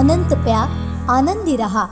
अनंत प्या आनंदी रहा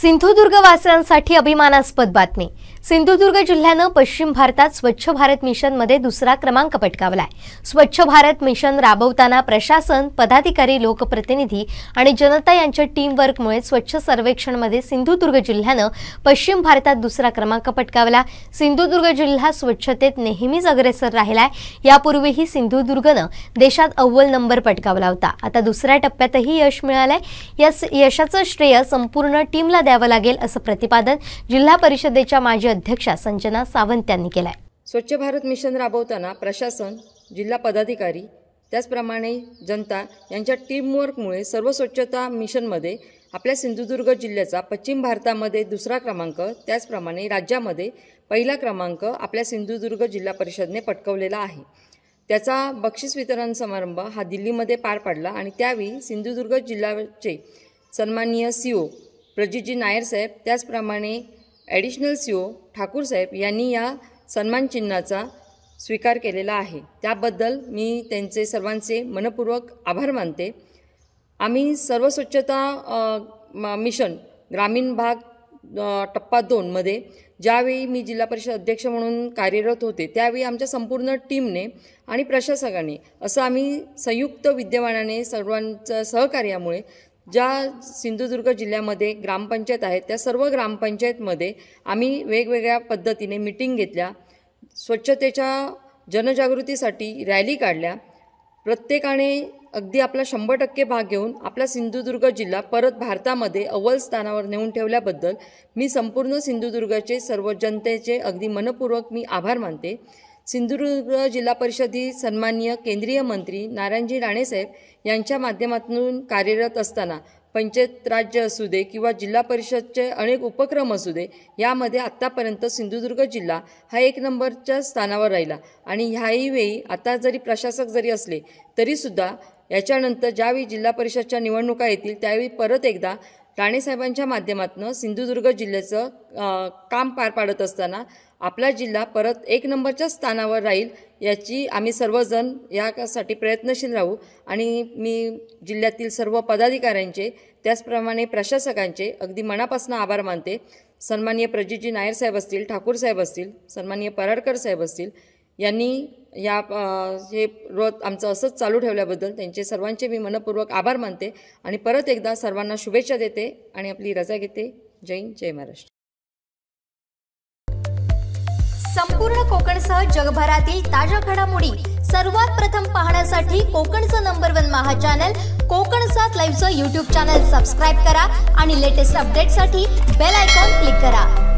सिंधुदुर्ग वासियांसाठी अभिमानास्पद बातमी सिंधुदुर्ग जिल्ह्यानं पश्चिम भारतात स्वच्छ भारत मिशनमध्ये दुसरा क्रमांक पटकावलाय स्वच्छ भारत मिशन राबवताना प्रशासन पदाधिकारी लोकप्रतिनिधी आणि जनता यांच्या टीमवर्कमुळे स्वच्छ सर्वेक्षणमध्ये सिंधुदुर्ग जिल्ह्यानं पश्चिम भारतात दुसरा क्रमांक पटकावला सिंधुदुर्ग जिल्हा स्वच्छतेत नेहमीच अग्रेसर राहिलाय यापूर्वीही सिंधुदुर्गनं देशात अव्वल नंबर पटकावला होता आता दुसऱ्या टप्प्यातही यश मिळालंय या यशाचं श्रेय संपूर्ण टीमला द्यावं लागेल असं प्रतिपादन जिल्हा परिषदेच्या माजी अध्यक्षा संजना सावंत यांनी केलं आहे स्वच्छ भारत मिशन राबवताना प्रशासन जिल्हा पदाधिकारी त्याचप्रमाणे जनता यांच्या टीमवर्कमुळे सर्व स्वच्छता मिशनमध्ये आपल्या सिंधुदुर्ग जिल्ह्याचा पश्चिम भारतामध्ये दुसरा क्रमांक त्याचप्रमाणे राज्यामध्ये पहिला क्रमांक आपल्या सिंधुदुर्ग जिल्हा परिषदने पटकवलेला आहे त्याचा बक्षीस वितरण समारंभ हा दिल्लीमध्ये पार पडला आणि त्यावेळी सिंधुदुर्ग जिल्ह्याचे सन्माननीय सी ओ e प्रजीजी नायर साहेब त्याचप्रमाणे ॲडिशनल सी ओ ठाकूर साहेब यांनी या सन्मानचिन्हाचा स्वीकार केलेला आहे त्याबद्दल मी त्यांचे सर्वांचे मनपूर्वक आभार मानते आम्ही सर्व स्वच्छता मिशन ग्रामीण भाग टप्पा दोनमध्ये ज्यावेळी मी जिल्हा परिषद अध्यक्ष म्हणून कार्यरत होते त्यावेळी आमच्या संपूर्ण टीमने आणि प्रशासकाने असं आम्ही संयुक्त विद्यमानाने सर्वांच्या सहकार्यामुळे ज्या सिंधुदुर्ग जिल्ह्यामध्ये ग्रामपंचायत आहेत त्या सर्व ग्रामपंचायतमध्ये आम्ही वेगवेगळ्या पद्धतीने मिटिंग घेतल्या स्वच्छतेच्या जनजागृतीसाठी रॅली काढल्या प्रत्येकाने अगदी आपला शंभर टक्के भाग घेऊन आपला सिंधुदुर्ग जिल्हा परत भारतामध्ये अव्वल स्थानावर नेऊन ठेवल्याबद्दल मी संपूर्ण सिंधुदुर्गाचे सर्व जनतेचे अगदी मनपूर्वक मी आभार मानते सिंधुदुर्ग जिल्हा परिषदी सन्माननीय केंद्रीय मंत्री नारायणजी राणेसाहेब यांच्या माध्यमातून कार्यरत असताना पंचायत राज्य असू दे किंवा जिल्हा परिषदचे अनेक उपक्रम असू दे यामध्ये आत्तापर्यंत सिंधुदुर्ग जिल्हा हा एक नंबरच्या स्थानावर राहिला आणि ह्याही वेळी आता जरी प्रशासक जरी असले तरीसुद्धा याच्यानंतर ज्यावेळी जिल्हा परिषदच्या निवडणुका येतील त्यावेळी परत एकदा राणेसाहेबांच्या माध्यमातून सिंधुदुर्ग जिल्ह्याचं काम पार पाडत असताना आपला जिल्हा परत एक नंबरच्या स्थानावर राहील याची आम्ही सर्वजण यासाठी प्रयत्नशील राहू आणि मी जिल्ह्यातील सर्व पदाधिकाऱ्यांचे त्याचप्रमाणे प्रशासकांचे अगदी मनापासून आभार मानते सन्माननीय प्रजितजी नायर साहेब असतील ठाकूर साहेब असतील सन्माननीय पराडकर साहेब असतील यांनी या हे व्रत आमचं असंच चालू ठेवल्याबद्दल त्यांचे सर्वांचे मी मनपूर्वक आभार मानते आणि परत एकदा सर्वांना शुभेच्छा देते आणि आपली रजा घेते जैन जय महाराष्ट्र संपूर्ण कोकणसह जगभरातील ताज्या घडामोडी सर्वात प्रथम पाहण्यासाठी कोकणचं number one Maha channel Konkan सात लाईव्हचं यूट्यूब चॅनल सबस्क्राईब करा आणि लेटेस्ट अपडेटसाठी बेल आयकॉन क्लिक करा